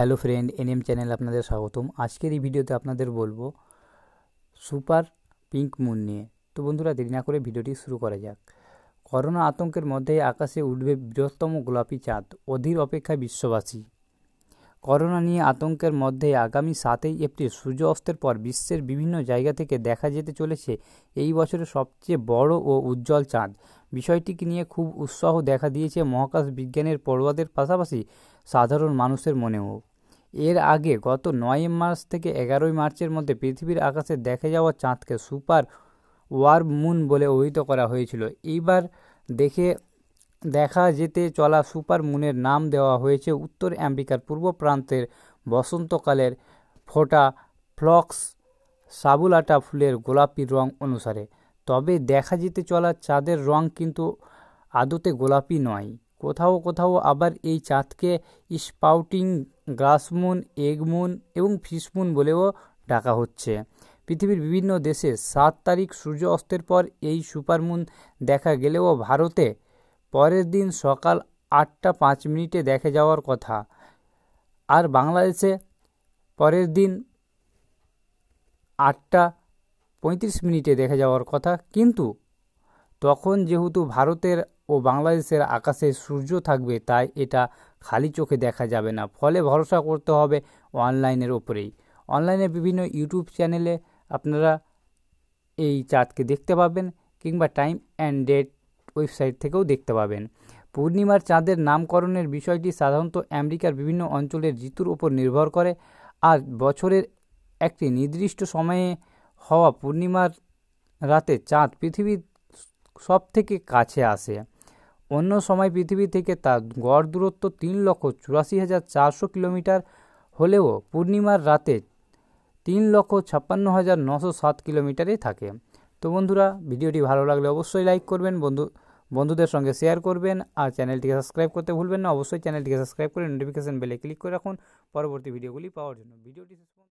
hello friend NM channel আপনাদের স্বাগতম আজকের এই ভিডিওতে আপনাদের বলবো সুপার পিঙ্ক মুন নিয়ে তো বন্ধুরা দেরি না করে ভিডিওটি শুরু করা যাক করোনা আতঙ্কের মধ্যে আকাশে উঠবে বৃহত্তম গোলাপি চাঁদ অধীর অপেক্ষা বিশ্ববাসী করোনা নিয়ে আতঙ্কের মধ্যে আগামী সাতই এপ্রিল সূর্য অস্তের পর বিশ্বের বিভিন্ন জায়গা থেকে দেখা যেতে চলেছে এই বছরের সবচেয়ে বড় ও উজ্জ্বল চাঁদ বিষয়টিকে নিয়ে খুব উৎসাহ দেখা দিয়েছে মহাকাশ বিজ্ঞানের পড়ুয়াদের পাশাপাশি সাধারণ মানুষের মনেও এর আগে গত নয় মার্চ থেকে এগারোই মার্চের মধ্যে পৃথিবীর আকাশে দেখা যাওয়া চাঁদকে সুপার ওয়ার্ম মুন বলে অভিহিত করা হয়েছিল এইবার দেখে দেখা যেতে চলা সুপারমুনের নাম দেওয়া হয়েছে উত্তর আমেরিকার পূর্ব প্রান্তের বসন্তকালের ফোটা ফ্লক্স সাবুলাটা ফুলের গোলাপি রং অনুসারে তবে দেখা যেতে চলা চাঁদের রং কিন্তু আদতে গোলাপি নয় কোথাও কোথাও আবার এই চাঁদকে স্পাউটিং গ্রাসমুন এগমুন এবং ফিসমুন বলেও ডাকা হচ্ছে পৃথিবীর বিভিন্ন দেশে সাত তারিখ সূর্য অস্তের পর এই সুপারমুন দেখা গেলেও ভারতে পরের দিন সকাল আটটা পাঁচ মিনিটে দেখে যাওয়ার কথা আর বাংলাদেশে পরের দিন আটটা পঁয়ত্রিশ মিনিটে দেখা যাওয়ার কথা কিন্তু তখন যেহেতু ভারতের ও বাংলাদেশের আকাশে সূর্য থাকবে তাই এটা খালি চোখে দেখা যাবে না ফলে ভরসা করতে হবে অনলাইনের ওপরেই অনলাইনে বিভিন্ন ইউটিউব চ্যানেলে আপনারা এই চাঁদকে দেখতে পাবেন কিংবা টাইম অ্যান্ড ডেট ওয়েবসাইট থেকেও দেখতে পাবেন পূর্ণিমার চাঁদের নামকরণের বিষয়টি সাধারণত আমেরিকার বিভিন্ন অঞ্চলের ঋতুর উপর নির্ভর করে আর বছরের একটি নির্দিষ্ট সময়ে হওয়া পূর্ণিমার রাতে চাঁদ পৃথিবীর সব থেকে কাছে আসে অন্য সময় পৃথিবী থেকে তার গড় দূরত্ব তিন লক্ষ চুরাশি হাজার চারশো কিলোমিটার হলেও পূর্ণিমার রাতে তিন লক্ষ ছাপ্পান্ন হাজার নশো সাত কিলোমিটারে থাকে তো বন্ধুরা ভিডিওটি ভালো লাগলে অবশ্যই লাইক করবেন বন্ধু বন্ধুদের সঙ্গে শেয়ার করবেন আর চ্যানেলটিকে সাবস্ক্রাইব করতে ভুলবেন না অবশ্যই চ্যানেলটিকে সাবস্ক্রাইব করে নোটিফিকেশান বেলে ক্লিক করে রাখুন পরবর্তী ভিডিওগুলি পাওয়ার জন্য ভিডিওটি